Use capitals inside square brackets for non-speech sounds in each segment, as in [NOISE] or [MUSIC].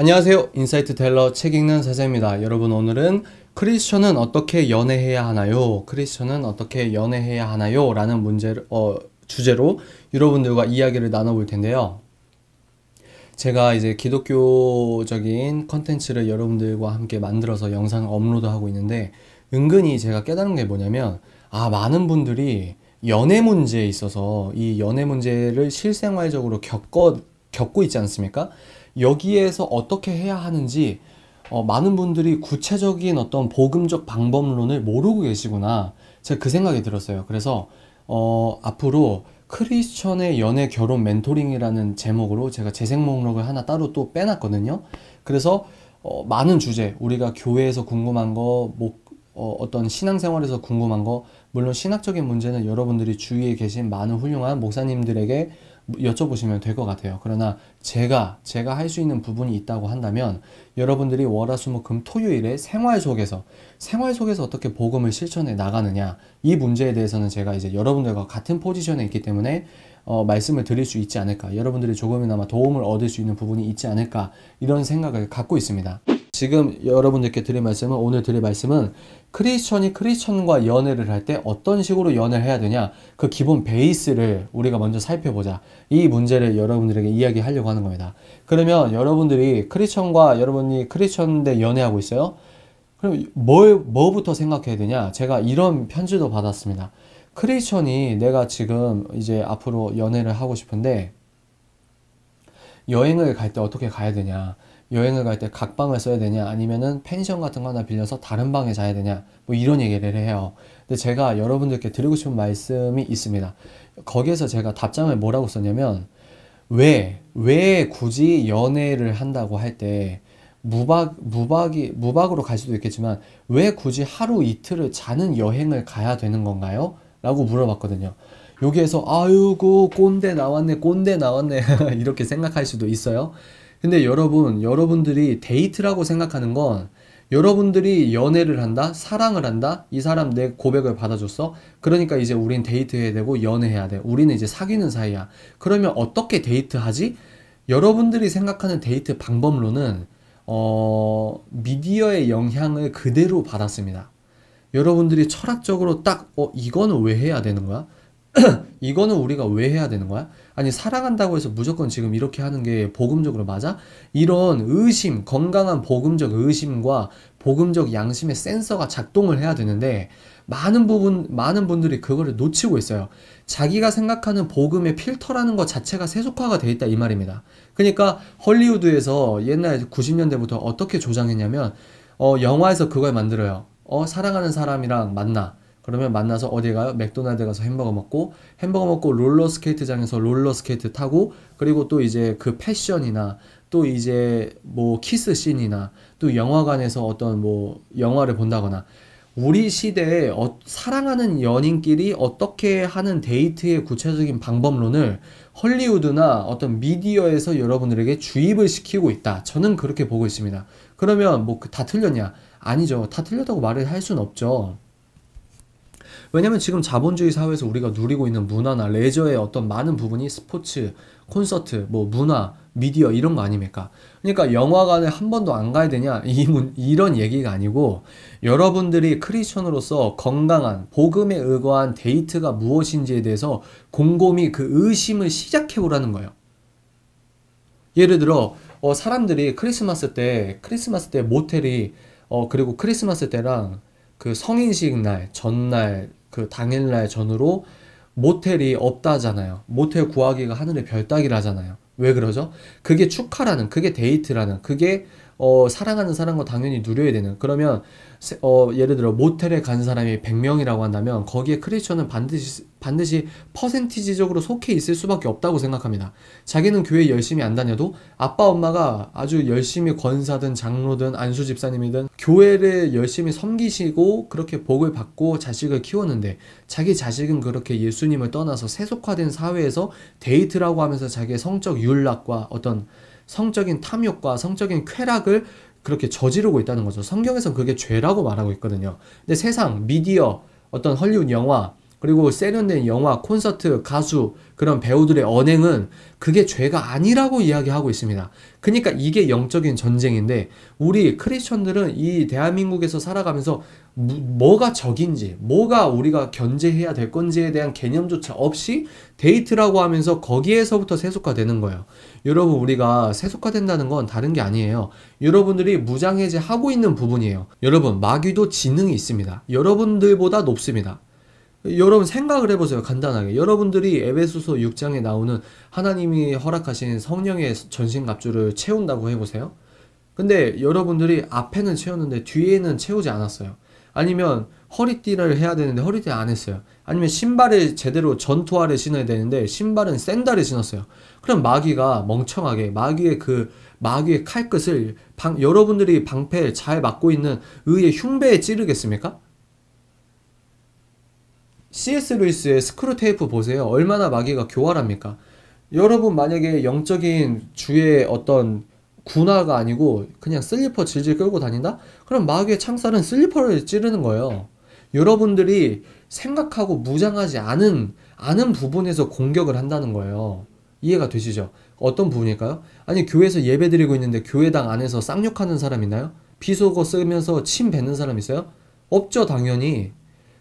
안녕하세요. 인사이트 텔러 책 읽는 사자입니다. 여러분 오늘은 크리스천은 어떻게 연애해야 하나요? 크리스천은 어떻게 연애해야 하나요? 라는 문제 어, 주제로 여러분들과 이야기를 나눠볼 텐데요. 제가 이제 기독교적인 컨텐츠를 여러분들과 함께 만들어서 영상 업로드하고 있는데 은근히 제가 깨달은 게 뭐냐면 아 많은 분들이 연애 문제에 있어서 이 연애 문제를 실생활적으로 겪어 겪고 있지 않습니까? 여기에서 어떻게 해야 하는지 어, 많은 분들이 구체적인 어떤 보금적 방법론을 모르고 계시구나 제가 그 생각이 들었어요 그래서 어, 앞으로 크리스천의 연애 결혼 멘토링이라는 제목으로 제가 재생 목록을 하나 따로 또 빼놨거든요 그래서 어, 많은 주제 우리가 교회에서 궁금한 거 뭐, 어, 어떤 신앙생활에서 궁금한 거 물론 신학적인 문제는 여러분들이 주위에 계신 많은 훌륭한 목사님들에게 여쭤보시면 될 것 같아요. 그러나 제가 제가 할 수 있는 부분이 있다고 한다면 여러분들이 월화수목금 토요일에 생활 속에서 생활 속에서 어떻게 복음을 실천해 나가느냐 이 문제에 대해서는 제가 이제 여러분들과 같은 포지션에 있기 때문에 어, 말씀을 드릴 수 있지 않을까 여러분들이 조금이나마 도움을 얻을 수 있는 부분이 있지 않을까 이런 생각을 갖고 있습니다. 지금 여러분들께 드릴 말씀은 오늘 드릴 말씀은 크리스천이 크리스천과 연애를 할 때 어떤 식으로 연애를 해야 되냐 그 기본 베이스를 우리가 먼저 살펴보자 이 문제를 여러분들에게 이야기하려고 하는 겁니다 그러면 여러분들이 크리스천과 여러분이 크리스천 대 연애하고 있어요 그럼 뭘, 뭐부터 생각해야 되냐 제가 이런 편지도 받았습니다 크리스천이 내가 지금 이제 앞으로 연애를 하고 싶은데 여행을 갈 때 어떻게 가야 되냐 여행을 갈 때 각방을 써야 되냐 아니면은 펜션 같은 거 하나 빌려서 다른 방에 자야 되냐 뭐 이런 얘기를 해요. 근데 제가 여러분들께 드리고 싶은 말씀이 있습니다. 거기에서 제가 답장을 뭐라고 썼냐면 왜, 왜 굳이 연애를 한다고 할 때 무박, 무박이, 무박으로 갈 수도 있겠지만 왜 굳이 하루 이틀을 자는 여행을 가야 되는 건가요? 라고 물어봤거든요. 여기에서 아유고 꼰대 나왔네 꼰대 나왔네 [LAUGHS] 이렇게 생각할 수도 있어요. 근데 여러분, 여러분들이 데이트라고 생각하는 건 여러분들이 연애를 한다, 사랑을 한다, 이 사람 내 고백을 받아줬어. 그러니까 이제 우린 데이트해야 되고 연애해야 돼. 우리는 이제 사귀는 사이야. 그러면 어떻게 데이트하지? 여러분들이 생각하는 데이트 방법론은 어, 미디어의 영향을 그대로 받았습니다. 여러분들이 철학적으로 딱, 어, 이건왜 해야 되는 거야? [CLEARS THROAT] 이거는 우리가 왜 해야 되는 거야? 아니 사랑한다고 해서 무조건 지금 이렇게 하는 게 복음적으로 맞아? 이런 의심, 건강한 복음적 의심과 복음적 양심의 센서가 작동을 해야 되는데 많은 부분 많은 분들이 그거를 놓치고 있어요. 자기가 생각하는 복음의 필터라는 것 자체가 세속화가 돼 있다 이 말입니다. 그러니까 헐리우드에서 옛날 90년대부터 어떻게 조장했냐면 어 영화에서 그걸 만들어요. 어 사랑하는 사람이랑 만나. 그러면 만나서 어디 가요? 맥도날드 가서 햄버거 먹고 햄버거 먹고 롤러 스케이트장에서 롤러 스케이트 타고 그리고 또 이제 그 패션이나 또 이제 뭐 키스 씬이나 또 영화관에서 어떤 뭐 영화를 본다거나 우리 시대에 어, 사랑하는 연인끼리 어떻게 하는 데이트의 구체적인 방법론을 헐리우드나 어떤 미디어에서 여러분들에게 주입을 시키고 있다. 저는 그렇게 보고 있습니다. 그러면 뭐다 그 틀렸냐? 아니죠. 다 틀렸다고 말을 할 수는 없죠. 왜냐면 지금 자본주의 사회에서 우리가 누리고 있는 문화나 레저의 어떤 많은 부분이 스포츠, 콘서트, 뭐 문화, 미디어 이런 거 아닙니까? 그러니까 영화관에 한 번도 안 가야 되냐? [LAUGHS] 이 문, 이런 얘기가 아니고 여러분들이 크리스천으로서 건강한 복음에 의거한 데이트가 무엇인지에 대해서 곰곰이 그 의심을 시작해 보라는 거예요. 예를 들어 어, 사람들이 크리스마스 때 크리스마스 때 모텔이 어, 그리고 크리스마스 때랑 그 성인식 날 전날 그 당일날 전후로 모텔이 없다잖아요. 모텔 구하기가 하늘의 별따기라잖아요. 왜 그러죠? 그게 축하라는, 그게 데이트라는, 그게 어, 사랑하는 사람과 당연히 누려야 되는 그러면 어, 예를 들어 모텔에 간 사람이 100명이라고 한다면 거기에 크리스천은 반드시 반드시 퍼센티지적으로 속해 있을 수밖에 없다고 생각합니다. 자기는 교회 열심히 안 다녀도 아빠 엄마가 아주 열심히 권사든 장로든 안수 집사님이든 교회를 열심히 섬기시고 그렇게 복을 받고 자식을 키웠는데 자기 자식은 그렇게 예수님을 떠나서 세속화된 사회에서 데이트라고 하면서 자기의 성적 윤락과 어떤 성적인 탐욕과 성적인 쾌락을 그렇게 저지르고 있다는 거죠. 성경에서는 그게 죄라고 말하고 있거든요. 근데 세상, 미디어, 어떤 헐리우드 영화, 그리고 세련된 영화, 콘서트, 가수, 그런 배우들의 언행은 그게 죄가 아니라고 이야기하고 있습니다. 그러니까 이게 영적인 전쟁인데 우리 크리스천들은 이 대한민국에서 살아가면서 뭐가 적인지, 뭐가 우리가 견제해야 될 건지에 대한 개념조차 없이 데이트라고 하면서 거기에서부터 세속화되는 거예요. 여러분 우리가 세속화된다는 건 다른 게 아니에요. 여러분들이 무장해제 하고 있는 부분이에요. 여러분 마귀도 지능이 있습니다. 여러분들보다 높습니다. 여러분 생각을 해보세요. 간단하게. 여러분들이 에베소서 6장에 나오는 하나님이 허락하신 성령의 전신갑주를 채운다고 해보세요. 근데 여러분들이 앞에는 채웠는데 뒤에는 채우지 않았어요. 아니면 허리띠를 해야 되는데 허리띠 안 했어요. 아니면 신발을 제대로 전투화를 신어야 되는데 신발은 샌달을 신었어요. 그럼 마귀가 멍청하게 마귀의 그 마귀의 칼끝을 방, 여러분들이 방패 를잘 막고 있는 의의 흉배에 찌르겠습니까? C.S. 루이스의 스크루 테이프 보세요. 얼마나 마귀가 교활합니까? 여러분 만약에 영적인 주의 어떤 군화가 아니고 그냥 슬리퍼 질질 끌고 다닌다? 그럼 마귀의 창살은 슬리퍼를 찌르는 거예요. 여러분들이 생각하고 무장하지 않은 아는 부분에서 공격을 한다는 거예요. 이해가 되시죠? 어떤 부분일까요? 아니 교회에서 예배 드리고 있는데 교회당 안에서 쌍욕하는 사람 있나요? 비속어 쓰면서 침 뱉는 사람 있어요? 없죠 당연히.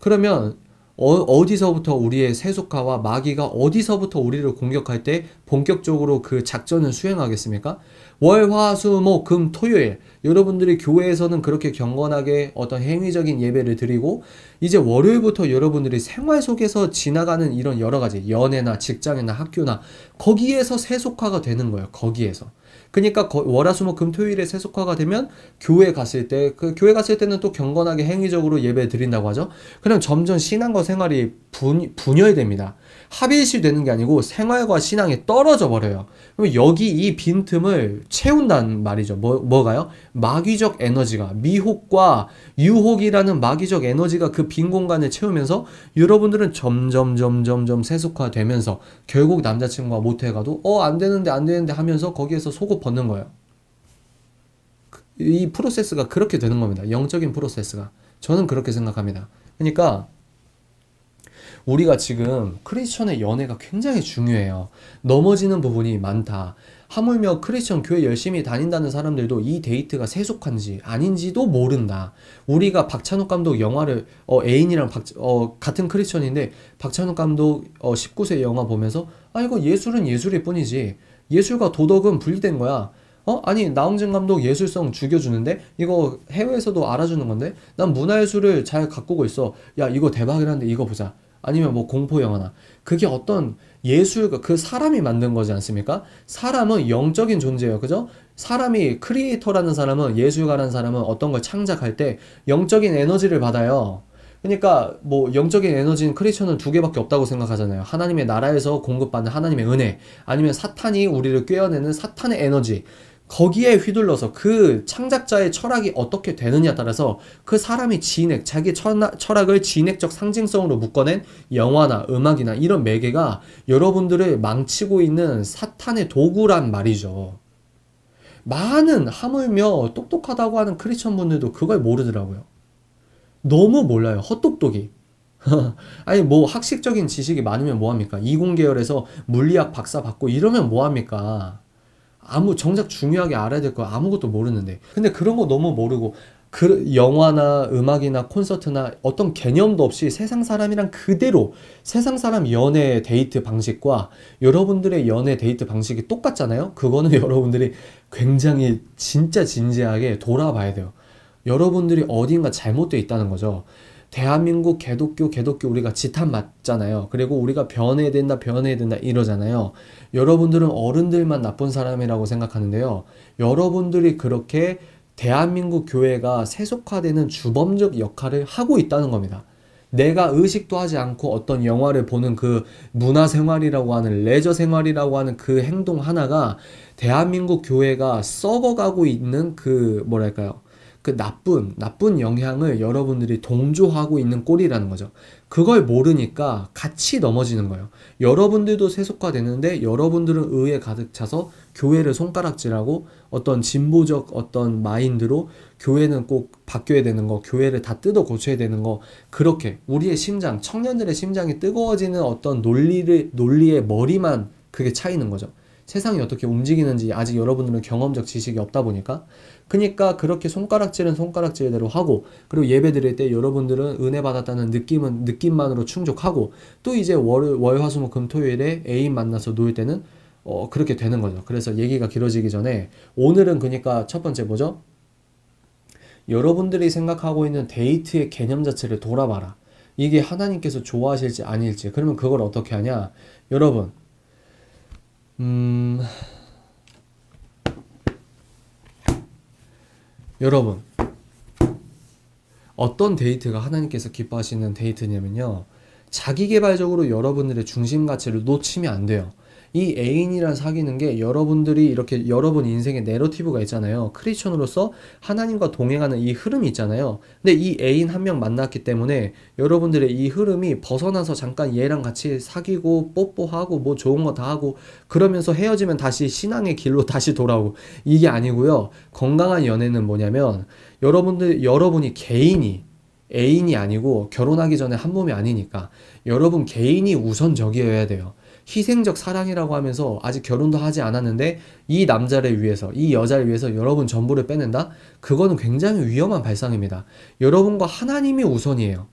그러면 어, 디서부터 우리의 세속화와 마귀가 어디서부터 우리를 공격할 때 본격적으로 그 작전을 수행하겠습니까? 월, 화, 수, 목, 금, 토요일 여러분들이 교회에서는 그렇게 경건하게 어떤 행위적인 예배를 드리고 이제 월요일부터 여러분들이 생활 속에서 지나가는 이런 여러 가지 연애나 직장이나 학교나 거기에서 세속화가 되는 거예요. 거기에서. 그러니까 월화수목 금토일에 요 세속화가 되면 교회 갔을 때 그 교회 갔을 때는 또 경건하게 행위적으로 예배 드린다고 하죠. 그럼 점점 신앙과 생활이 분, 분열됩니다. 합일시 되는 게 아니고 생활과 신앙이 떨어져 버려요. 그럼 여기 이 빈틈을 채운다는 말이죠. 뭐, 뭐가요? 마귀적 에너지가, 미혹과 유혹이라는 마귀적 에너지가 그 빈 공간을 채우면서 여러분들은 점점, 점점, 점 세속화되면서 결국 남자친구가 모태가도 어, 안 되는데, 안 되는데 하면서 거기에서 속옷 벗는 거예요. 그, 이 프로세스가 그렇게 되는 겁니다. 영적인 프로세스가. 저는 그렇게 생각합니다. 그러니까 우리가 지금 크리스천의 연애가 굉장히 중요해요. 넘어지는 부분이 많다. 하물며 크리스천 교회 열심히 다닌다는 사람들도 이 데이트가 세속한지 아닌지도 모른다. 우리가 박찬욱 감독 영화를 어, 애인이랑 박, 어, 같은 크리스천인데 박찬욱 감독 어, 19세 영화 보면서 아 이거 예술은 예술일 뿐이지 예술과 도덕은 분리된 거야. 어? 아니 나홍진 감독 예술성 죽여주는데 이거 해외에서도 알아주는 건데 난 문화예술을 잘 가꾸고 있어. 야 이거 대박이라는데 이거 보자. 아니면 뭐 공포 영화나 그게 어떤 예술가 그 사람이 만든 거지 않습니까? 사람은 영적인 존재예요. 그죠? 사람이 크리에이터라는 사람은 예술가라는 사람은 어떤 걸 창작할 때 영적인 에너지를 받아요. 그러니까 뭐 영적인 에너지는 크리스천은 두 개밖에 없다고 생각하잖아요. 하나님의 나라에서 공급받는 하나님의 은혜, 아니면 사탄이 우리를 꿰어내는 사탄의 에너지. 거기에 휘둘러서 그 창작자의 철학이 어떻게 되느냐에 따라서 그사람이 진액, 자기 철학을 진액적 상징성으로 묶어낸 영화나 음악이나 이런 매개가 여러분들을 망치고 있는 사탄의 도구란 말이죠. 많은 하물며 똑똑하다고 하는 크리스천 분들도 그걸 모르더라고요. 너무 몰라요. 헛똑똑이. [LAUGHS] 아니 뭐 학식적인 지식이 많으면 뭐합니까? 이공계열에서 물리학 박사 받고 이러면 뭐합니까? 아무 정작 중요하게 알아야 될 거 아무것도 모르는데 근데 그런 거 너무 모르고 그 영화나 음악이나 콘서트나 어떤 개념도 없이 세상 사람이랑 그대로 세상 사람 연애 데이트 방식과 여러분들의 연애 데이트 방식이 똑같잖아요 그거는 [LAUGHS] 여러분들이 굉장히 진짜 진지하게 돌아봐야 돼요 여러분들이 어딘가 잘못되어 있다는 거죠 대한민국 개독교 개독교 우리가 지탄 맞잖아요. 그리고 우리가 변해야 된다 변해야 된다 이러잖아요. 여러분들은 어른들만 나쁜 사람이라고 생각하는데요. 여러분들이 그렇게 대한민국 교회가 세속화되는 주범적 역할을 하고 있다는 겁니다. 내가 의식도 하지 않고 어떤 영화를 보는 그 문화 생활이라고 하는 레저 생활이라고 하는 그 행동 하나가 대한민국 교회가 썩어가고 있는 그 뭐랄까요? 그 나쁜, 나쁜 영향을 여러분들이 동조하고 있는 꼴이라는 거죠. 그걸 모르니까 같이 넘어지는 거예요. 여러분들도 세속화되는데 여러분들은 의에 가득 차서 교회를 손가락질하고 어떤 진보적 어떤 마인드로 교회는 꼭 바뀌어야 되는 거, 교회를 다 뜯어 고쳐야 되는 거, 그렇게 우리의 심장, 청년들의 심장이 뜨거워지는 어떤 논리를, 논리의 머리만 그게 차이는 거죠. 세상이 어떻게 움직이는지 아직 여러분들은 경험적 지식이 없다 보니까 그러니까 그렇게 손가락질은 손가락질대로 하고 그리고 예배 드릴 때 여러분들은 은혜 받았다는 느낌은 느낌만으로 충족하고 또 이제 월, 화, 수, 목, 금, 토요일에 애인 만나서 놀 때는 어, 그렇게 되는 거죠. 그래서 얘기가 길어지기 전에 오늘은 그러니까 첫 번째 뭐죠? 여러분들이 생각하고 있는 데이트의 개념 자체를 돌아봐라. 이게 하나님께서 좋아하실지 아닐지. 그러면 그걸 어떻게 하냐? 여러분, 음, 여러분, 어떤 데이트가 하나님께서 기뻐하시는 데이트냐면요. 자기 개발적으로 여러분들의 중심 가치를 놓치면 안 돼요. 이 애인이란 사귀는 게 여러분들이 이렇게 여러분 인생의 내러티브가 있잖아요. 크리스천으로서 하나님과 동행하는 이 흐름이 있잖아요. 근데 이 애인 한 명 만났기 때문에 여러분들의 이 흐름이 벗어나서 잠깐 얘랑 같이 사귀고 뽀뽀하고 뭐 좋은 거 다 하고 그러면서 헤어지면 다시 신앙의 길로 다시 돌아오고 이게 아니고요. 건강한 연애는 뭐냐면 여러분들 여러분이 개인이 애인이 아니고 결혼하기 전에 한 몸이 아니니까 여러분 개인이 우선적이어야 돼요. 희생적 사랑이라고 하면서 아직 결혼도 하지 않았는데 이 남자를 위해서 이 여자를 위해서 여러분 전부를 빼낸다? 그거는 굉장히 위험한 발상입니다. 여러분과 하나님이 우선이에요.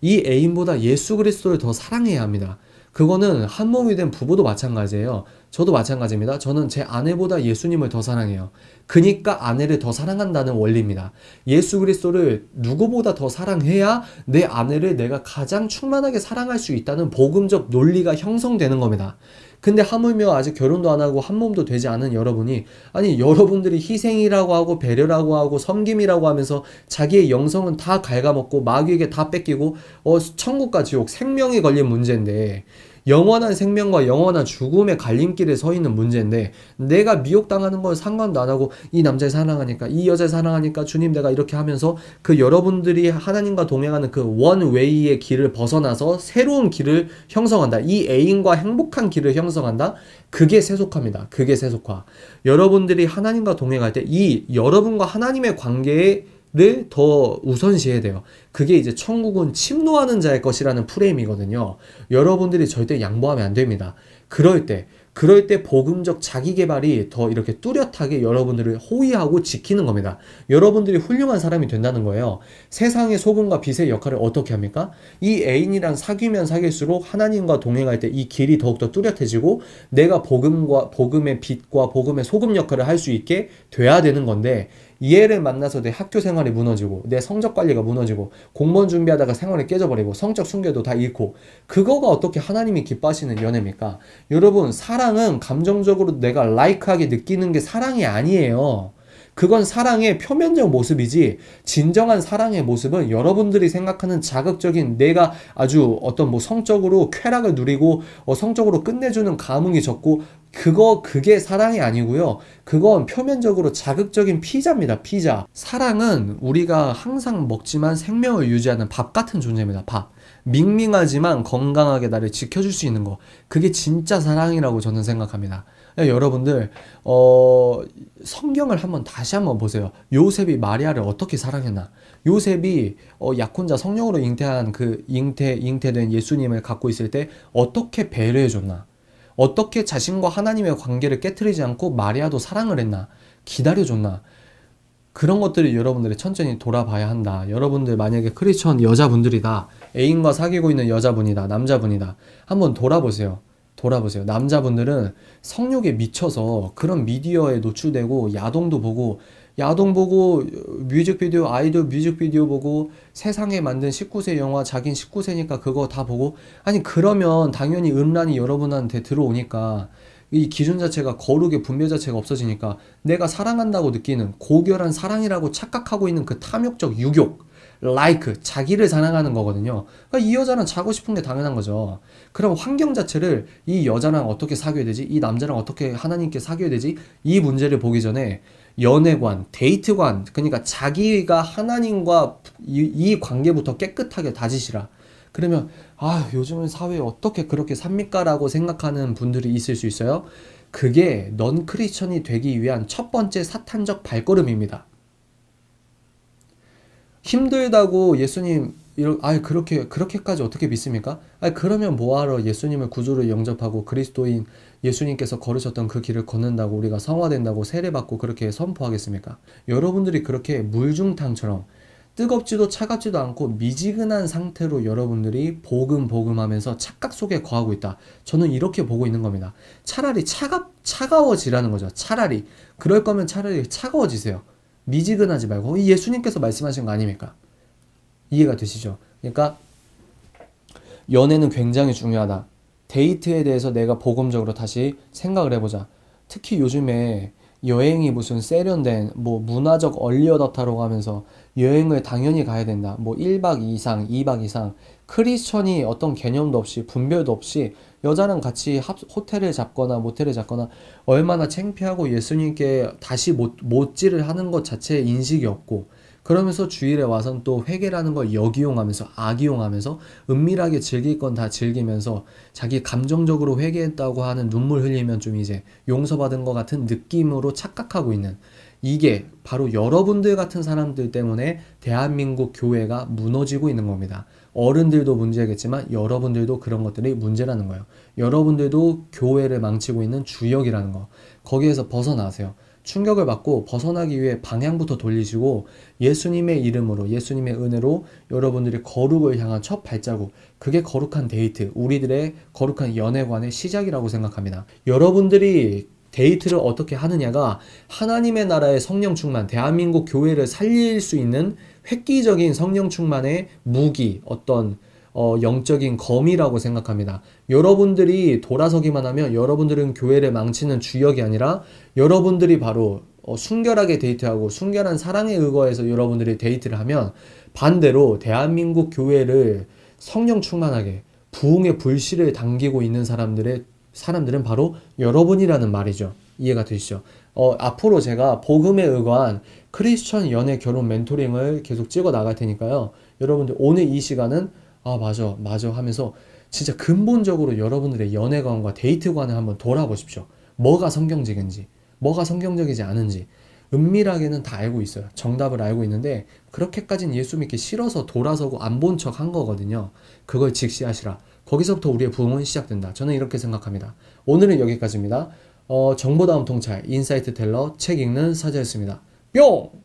이 애인보다 예수 그리스도를 더 사랑해야 합니다. 그거는 한 몸이 된 부부도 마찬가지예요. 저도 마찬가지입니다. 저는 제 아내보다 예수님을 더 사랑해요. 그니까 아내를 더 사랑한다는 원리입니다. 예수 그리스도를 누구보다 더 사랑해야 내 아내를 내가 가장 충만하게 사랑할 수 있다는 복음적 논리가 형성되는 겁니다. 근데 하물며 아직 결혼도 안 하고 한 몸도 되지 않은 여러분이 아니 여러분들이 희생이라고 하고 배려라고 하고 섬김이라고 하면서 자기의 영성은 다 갉아먹고 마귀에게 다 뺏기고 어 천국과 지옥 생명이 걸린 문제인데 영원한 생명과 영원한 죽음의 갈림길에 서 있는 문제인데 내가 미혹당하는 걸 상관도 안 하고 이 남자를 사랑하니까 이 여자를 사랑하니까 주님 내가 이렇게 하면서 그 여러분들이 하나님과 동행하는 그 원웨이의 길을 벗어나서 새로운 길을 형성한다. 이 애인과 행복한 길을 형성한다. 그게 세속화입니다. 그게 세속화. 여러분들이 하나님과 동행할 때 이 여러분과 하나님의 관계에 더 우선시해야 돼요. 그게 이제 천국은 침노하는 자의 것이라는 프레임이거든요. 여러분들이 절대 양보하면 안 됩니다. 그럴 때, 그럴 때 복음적 자기 개발이 더 이렇게 뚜렷하게 여러분들을 호위하고 지키는 겁니다. 여러분들이 훌륭한 사람이 된다는 거예요. 세상의 소금과 빛의 역할을 어떻게 합니까? 이 애인이랑 사귀면 사귈수록 하나님과 동행할 때 이 길이 더욱더 뚜렷해지고 내가 복음과 복음의 빛과 복음의 소금 역할을 할 수 있게 돼야 되는 건데 얘를 만나서 내 학교 생활이 무너지고 내 성적 관리가 무너지고 공무원 준비하다가 생활이 깨져버리고 성적 순결도 다 잃고 그거가 어떻게 하나님이 기뻐하시는 연애입니까? 여러분 사랑은 감정적으로 내가 라이크하게 느끼는 게 사랑이 아니에요. 그건 사랑의 표면적 모습이지 진정한 사랑의 모습은 여러분들이 생각하는 자극적인 내가 아주 어떤 뭐 성적으로 쾌락을 누리고 어 성적으로 끝내주는 감흥이 적고 그거 그게 사랑이 아니고요. 그건 표면적으로 자극적인 피자입니다. 피자. 사랑은 우리가 항상 먹지만 생명을 유지하는 밥 같은 존재입니다. 밥. 밍밍하지만 건강하게 나를 지켜줄 수 있는 거. 그게 진짜 사랑이라고 저는 생각합니다. 네, 여러분들 어, 성경을 한번 다시 한번 보세요. 요셉이 마리아를 어떻게 사랑했나? 요셉이 어, 약혼자 성령으로 잉태한 그 잉태 잉태된 예수님을 갖고 있을 때 어떻게 배려해 줬나? 어떻게 자신과 하나님의 관계를 깨뜨리지 않고 마리아도 사랑을 했나, 기다려줬나, 그런 것들을 여러분들이 천천히 돌아봐야 한다. 여러분들 만약에 크리스천 여자분들이다. 애인과 사귀고 있는 여자분이다. 남자분이다. 한번 돌아보세요. 돌아보세요. 남자분들은 성욕에 미쳐서 그런 미디어에 노출되고 야동도 보고 야동 보고 뮤직비디오 아이돌 뮤직비디오 보고 세상에 만든 19세 영화 자긴 19세니까 그거 다 보고 아니 그러면 당연히 음란이 여러분한테 들어오니까 이 기준 자체가 거룩의 분배 자체가 없어지니까 내가 사랑한다고 느끼는 고결한 사랑이라고 착각하고 있는 그 탐욕적 유욕 like 자기를 사랑하는 거거든요. 그러니까 이 여자는 자고 싶은 게 당연한 거죠. 그럼 환경 자체를 이 여자랑 어떻게 사귀어야 되지? 이 남자랑 어떻게 하나님께 사귀어야 되지? 이 문제를 보기 전에 연애관, 데이트관, 그러니까 자기가 하나님과 이, 이 관계부터 깨끗하게 다지시라. 그러면 아 요즘은 사회에 어떻게 그렇게 삽니까라고 생각하는 분들이 있을 수 있어요. 그게 넌 크리스천이 되기 위한 첫 번째 사탄적 발걸음입니다. 힘들다고 예수님 이런 아 그렇게 그렇게까지 어떻게 믿습니까? 아 그러면 뭐하러 예수님을 구주로 영접하고 그리스도인 예수님께서 걸으셨던 그 길을 걷는다고 우리가 성화된다고 세례받고 그렇게 선포하겠습니까? 여러분들이 그렇게 물중탕처럼 뜨겁지도 차갑지도 않고 미지근한 상태로 여러분들이 보금 보금 하면서 착각 속에 거하고 있다. 저는 이렇게 보고 있는 겁니다. 차라리 차갑 차가워지라는 거죠. 차라리 그럴 거면 차라리 차가워지세요. 미지근하지 말고 어, 예수님께서 말씀하신 거 아닙니까? 이해가 되시죠? 그러니까 연애는 굉장히 중요하다. 데이트에 대해서 내가 보금적으로 다시 생각을 해보자. 특히 요즘에 여행이 무슨 세련된 뭐 문화적 얼리어답타로 가면서 여행을 당연히 가야 된다. 뭐 1박 2 이상, 2박 이상 크리스천이 어떤 개념도 없이 분별도 없이 여자랑 같이 합, 호텔을 잡거나 모텔을 잡거나 얼마나 창피하고 예수님께 다시 못, 못질을 하는 것 자체에 인식이 없고 그러면서 주일에 와선 또 회개라는 걸 역이용하면서 악이용하면서 은밀하게 즐길 건 다 즐기면서 자기 감정적으로 회개했다고 하는 눈물 흘리면 좀 이제 용서받은 것 같은 느낌으로 착각하고 있는 이게 바로 여러분들 같은 사람들 때문에 대한민국 교회가 무너지고 있는 겁니다. 어른들도 문제겠지만 여러분들도 그런 것들이 문제라는 거예요. 여러분들도 교회를 망치고 있는 주역이라는 거. 거기에서 벗어나세요. 충격을 받고 벗어나기 위해 방향부터 돌리시고 예수님의 이름으로 예수님의 은혜로 여러분들이 거룩을 향한 첫 발자국 그게 거룩한 데이트 우리들의 거룩한 연애관의 시작이라고 생각합니다. 여러분들이 데이트를 어떻게 하느냐가 하나님의 나라의 성령 충만, 대한민국 교회를 살릴 수 있는 획기적인 성령 충만의 무기, 어떤 어, 영적인 검이라고 생각합니다. 여러분들이 돌아서기만 하면 여러분들은 교회를 망치는 주역이 아니라 여러분들이 바로 어, 순결하게 데이트하고 순결한 사랑에 의거해서 여러분들이 데이트를 하면 반대로 대한민국 교회를 성령 충만하게 부흥의 불씨를 당기고 있는 사람들의 사람들은 바로 여러분이라는 말이죠. 이해가 되시죠? 어, 앞으로 제가 복음에 의거한 크리스천 연애 결혼 멘토링을 계속 찍어 나갈 테니까요. 여러분들 오늘 이 시간은 아 맞아 맞아 하면서 진짜 근본적으로 여러분들의 연애관과 데이트관을 한번 돌아보십시오. 뭐가 성경적인지 뭐가 성경적이지 않은지 은밀하게는 다 알고 있어요. 정답을 알고 있는데 그렇게까지는 예수 믿기 싫어서 돌아서고 안 본 척 한 거거든요. 그걸 직시하시라. 거기서부터 우리의 부흥은 시작된다. 저는 이렇게 생각합니다. 오늘은 여기까지입니다. 어, 정보다음 통찰, 인사이트 텔러, 책 읽는 사자였습니다. 뿅!